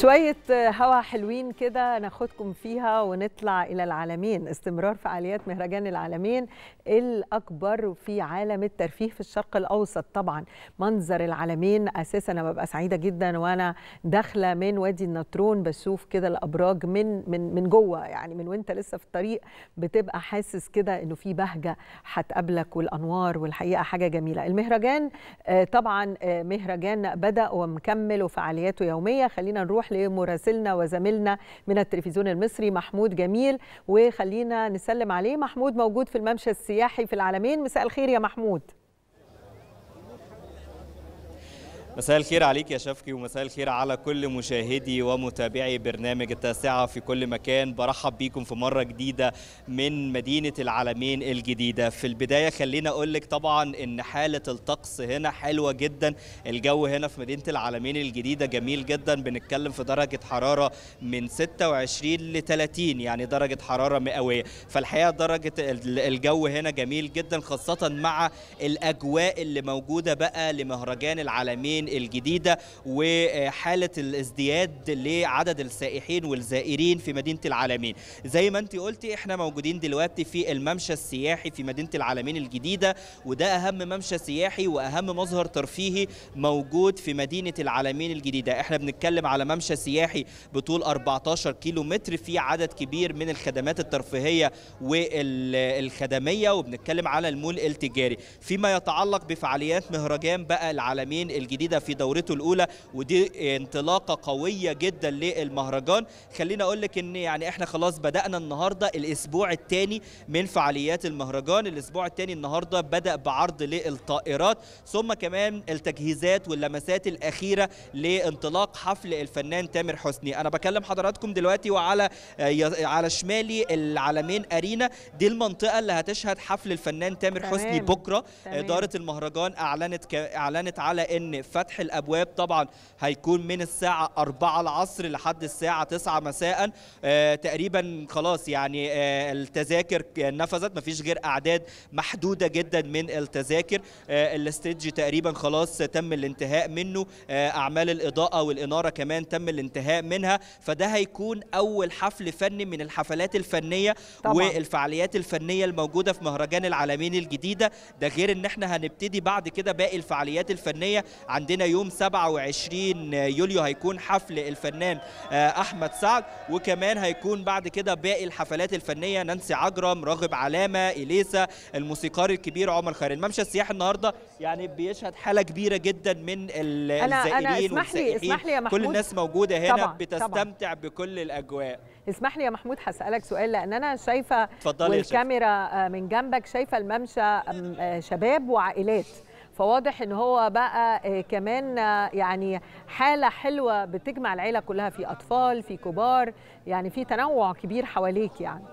شوية هوا حلوين كده ناخدكم فيها ونطلع إلى العالمين استمرار فعاليات مهرجان العالمين الأكبر في عالم الترفيه في الشرق الأوسط طبعا منظر العالمين أساسا أنا ببقى سعيدة جدا وأنا داخلة من وادي النطرون بشوف كده الأبراج من من من جوه يعني من وأنت لسه في الطريق بتبقى حاسس كده إنه في بهجة هتقابلك والأنوار والحقيقة حاجة جميلة المهرجان آه، طبعا آه، مهرجان بدأ ومكمل وفعالياته يومية خلينا نروح لمراسلنا وزميلنا من التلفزيون المصري محمود جميل وخلينا نسلم عليه محمود موجود في الممشى السياحي في العالمين مساء الخير يا محمود مساء الخير عليك يا شفقي ومساء الخير على كل مشاهدي ومتابعي برنامج التاسعة في كل مكان برحب بيكم في مرة جديدة من مدينة العالمين الجديدة في البداية خلينا أقول لك طبعا إن حالة الطقس هنا حلوة جدا الجو هنا في مدينة العالمين الجديدة جميل جدا بنتكلم في درجة حرارة من 26 ل 30 يعني درجة حرارة مئوية فالحقيقة درجة الجو هنا جميل جدا خاصة مع الأجواء اللي موجودة بقى لمهرجان العالمين الجديدة وحالة الازدياد لعدد السائحين والزائرين في مدينة العالمين زي ما انت قلتي احنا موجودين دلوقتي في الممشى السياحي في مدينة العالمين الجديدة وده أهم ممشى سياحي وأهم مظهر ترفيهي موجود في مدينة العالمين الجديدة احنا بنتكلم على ممشى سياحي بطول 14 كيلو متر فيه عدد كبير من الخدمات الترفيهية والخدمية وبنتكلم على المول التجاري فيما يتعلق بفعاليات مهرجان بقى العالمين الجديدة في دورته الاولى ودي انطلاقه قويه جدا للمهرجان خليني اقول لك ان يعني احنا خلاص بدانا النهارده الاسبوع الثاني من فعاليات المهرجان الاسبوع الثاني النهارده بدا بعرض للطائرات ثم كمان التجهيزات واللمسات الاخيره لانطلاق حفل الفنان تامر حسني انا بكلم حضراتكم دلوقتي وعلى آه، على شمالي العلمين ارينا دي المنطقه اللي هتشهد حفل الفنان تامر تمام. حسني بكره تمام. اداره المهرجان اعلنت ك... اعلنت على ان فتح فتح الابواب طبعا هيكون من الساعه 4 العصر لحد الساعه 9 مساء آه، تقريبا خلاص يعني آه، التذاكر نفذت مفيش غير اعداد محدوده جدا من التذاكر آه، الاستيدج تقريبا خلاص تم الانتهاء منه اعمال الاضاءه والاناره كمان تم الانتهاء منها فده هيكون اول حفل فني من الحفلات الفنيه طبعا. والفعاليات الفنيه الموجوده في مهرجان العالمين الجديده ده غير ان احنا هنبتدي بعد كده باقي الفعاليات الفنيه عند عندنا يوم 27 آه، يوليو هيكون حفل الفنان آه، احمد سعد وكمان هيكون بعد كده باقي الحفلات الفنيه نانسي عجرم راغب علامه اليسا الموسيقار الكبير عمر خير الممشى السياحي النهارده يعني بيشهد حاله كبيره جدا من الزائرين والسائحين كل الناس موجوده هنا طبعًا بتستمتع طبعًا بكل الاجواء اسمح لي يا محمود هسألك سؤال لأن أنا شايفة والكاميرا آه، من جنبك شايفة الممشى شباب وعائلات فواضح ان هو بقى آه، كمان آه، يعني حاله حلوه بتجمع العيله كلها في اطفال في كبار يعني في تنوع كبير حواليك يعني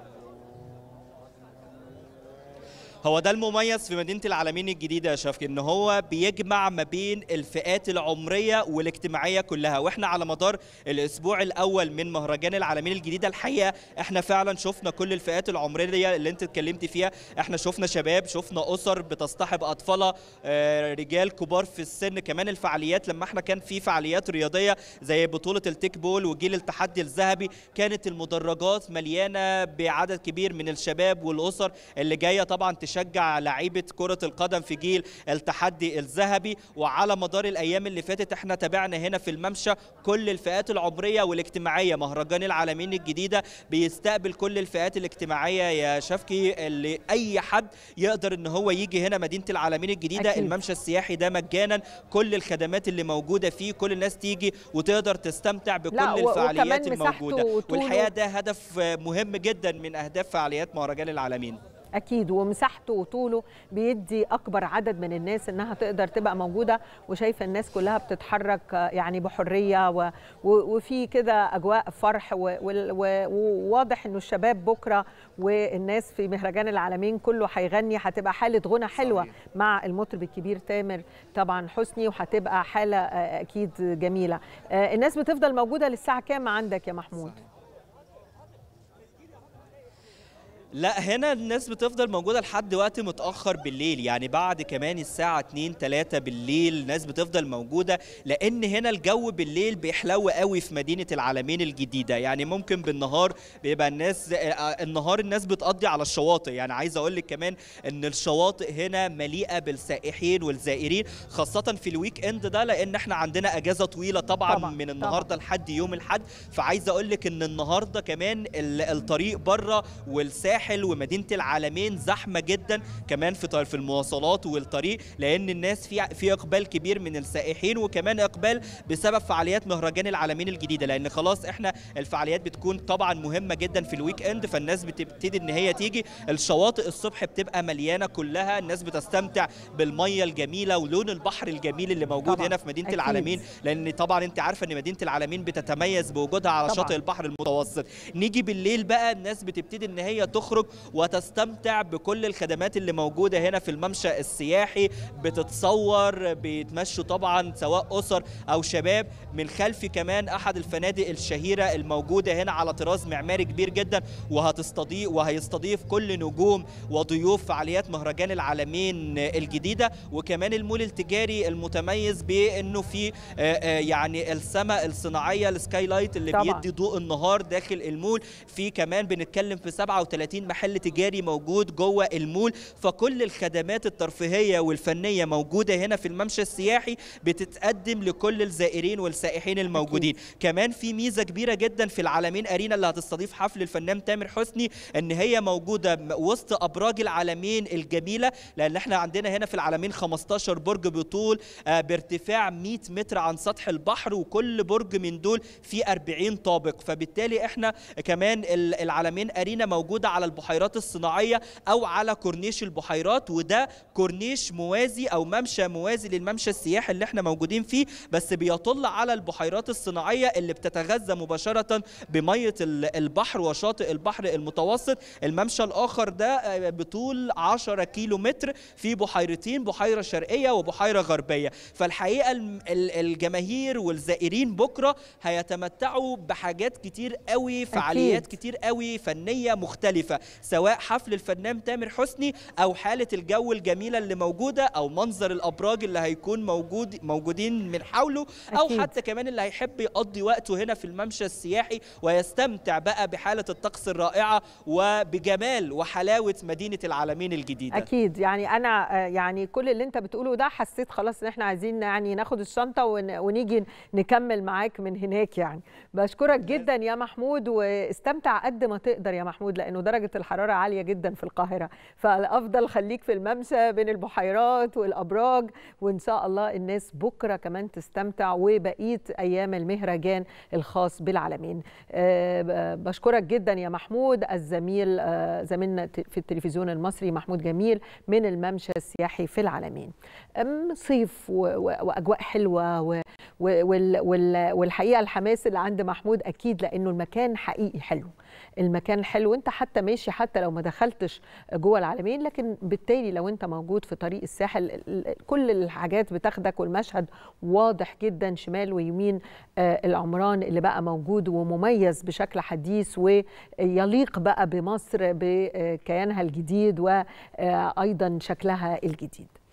هو ده المميز في مدينه العالمين الجديده يا شفقي ان هو بيجمع ما بين الفئات العمريه والاجتماعيه كلها واحنا على مدار الاسبوع الاول من مهرجان العالمين الجديده الحقيقه احنا فعلا شفنا كل الفئات العمريه اللي انت اتكلمتي فيها احنا شفنا شباب شفنا اسر بتصطحب اطفالها آه، رجال كبار في السن كمان الفعاليات لما احنا كان في فعاليات رياضيه زي بطوله التيك بول وجيل التحدي الذهبي كانت المدرجات مليانه بعدد كبير من الشباب والاسر اللي جايه طبعا تش بتشجع لعيبه كره القدم في جيل التحدي الذهبي وعلى مدار الايام اللي فاتت احنا تابعنا هنا في الممشى كل الفئات العمريه والاجتماعيه مهرجان العالمين الجديده بيستقبل كل الفئات الاجتماعيه يا شفكي اللي اي حد يقدر ان هو يجي هنا مدينه العالمين الجديده أكيد. الممشى السياحي ده مجانا كل الخدمات اللي موجوده فيه كل الناس تيجي وتقدر تستمتع بكل الفعاليات الموجوده والحقيقه ده هدف مهم جدا من اهداف فعاليات مهرجان العالمين اكيد ومساحته وطوله بيدي اكبر عدد من الناس انها تقدر تبقى موجوده وشايفه الناس كلها بتتحرك آه، يعني بحريه و... وفي كده اجواء فرح وواضح و... و... انه الشباب بكره والناس في مهرجان العالمين كله هيغني هتبقى حاله غنى حلوه صحيح. مع المطرب الكبير تامر طبعا حسني وهتبقى حاله آه، اكيد جميله آه، الناس بتفضل موجوده للساعه كام عندك يا محمود صحيح. لا هنا الناس بتفضل موجوده لحد وقت متاخر بالليل يعني بعد كمان الساعه 2 3 بالليل الناس بتفضل موجوده لان هنا الجو بالليل بيحلو قوي في مدينه العالمين الجديده يعني ممكن بالنهار بيبقى الناس آه، آه، النهار الناس بتقضي على الشواطئ يعني عايز اقول لك كمان ان الشواطئ هنا مليئه بالسائحين والزائرين خاصه في الويك اند ده لان احنا عندنا اجازه طويله طبعا, طبعا من النهارده لحد يوم الاحد فعايز اقول لك ان النهارده كمان الطريق بره والساحل الساحل ومدينه العالمين زحمه جدا كمان في في المواصلات والطريق لان الناس في في اقبال كبير من السائحين وكمان اقبال بسبب فعاليات مهرجان العالمين الجديده لان خلاص احنا الفعاليات بتكون طبعا مهمه جدا في الويك اند فالناس بتبتدي ان هي تيجي الشواطئ الصبح بتبقى مليانه كلها الناس بتستمتع بالميه الجميله ولون البحر الجميل اللي موجود طبعا. هنا في مدينه أكيد. العالمين لان طبعا انت عارفه ان مدينه العالمين بتتميز بوجودها على طبعا. شاطئ البحر المتوسط نيجي بالليل بقى الناس بتبتدي ان هي تخرج تخرج وتستمتع بكل الخدمات اللي موجوده هنا في الممشى السياحي بتتصور بيتمشوا طبعا سواء اسر او شباب من خلفي كمان احد الفنادق الشهيره الموجوده هنا على طراز معماري كبير جدا وهتستضيف وهيستضيف كل نجوم وضيوف فعاليات مهرجان العالمين الجديده وكمان المول التجاري المتميز بانه في آه، آه، يعني السماء الصناعيه السكاي لايت اللي طبعا. بيدي ضوء النهار داخل المول في كمان بنتكلم في 37 30 محل تجاري موجود جوه المول فكل الخدمات الترفيهيه والفنيه موجوده هنا في الممشى السياحي بتتقدم لكل الزائرين والسائحين الموجودين أكيد. كمان في ميزه كبيره جدا في العالمين ارينا اللي هتستضيف حفل الفنان تامر حسني ان هي موجوده وسط ابراج العالمين الجميله لان احنا عندنا هنا في العالمين 15 برج بطول آه، بارتفاع 100 متر عن سطح البحر وكل برج من دول فيه 40 طابق فبالتالي احنا كمان العالمين ارينا موجوده على البحيرات الصناعيه او على كورنيش البحيرات وده كورنيش موازي او ممشى موازي للممشى السياحي اللي احنا موجودين فيه بس بيطل على البحيرات الصناعيه اللي بتتغذى مباشره بميه البحر وشاطئ البحر المتوسط الممشى الاخر ده آه، بطول 10 كيلو متر في بحيرتين بحيره شرقيه وبحيره غربيه فالحقيقه الجماهير والزائرين بكره هيتمتعوا بحاجات كتير قوي فعاليات كتير قوي فنيه مختلفه مختلفة سواء حفل الفنان تامر حسني أو حالة الجو الجميلة اللي موجودة أو منظر الأبراج اللي هيكون موجود موجودين من حوله أو أكيد. حتى كمان اللي هيحب يقضي وقته هنا في الممشى السياحي ويستمتع بقى بحالة الطقس الرائعة وبجمال وحلاوة مدينة العالمين الجديدة أكيد يعني أنا يعني كل اللي أنت بتقوله ده حسيت خلاص إن إحنا عايزين يعني ناخد الشنطة ونيجي نكمل معاك من هناك يعني بشكرك جدا يا محمود واستمتع قد ما تقدر يا محمود لأنه درجة درجه الحراره عاليه جدا في القاهره فالافضل خليك في الممشى بين البحيرات والابراج وان شاء الله الناس بكره كمان تستمتع وبقيه ايام المهرجان الخاص بالعالمين آه، بشكرك جدا يا محمود الزميل آه، زميلنا في التلفزيون المصري محمود جميل من الممشى السياحي في العالمين صيف واجواء حلوه والحقيقه الحماس اللي عند محمود اكيد لانه المكان حقيقي حلو المكان الحلو انت حتى ماشي حتى لو ما دخلتش جوه العالمين لكن بالتالي لو انت موجود في طريق الساحل كل الحاجات بتاخدك والمشهد واضح جدا شمال ويمين آه، العمران اللي بقى موجود ومميز بشكل حديث ويليق بقى بمصر بكيانها الجديد وايضا شكلها الجديد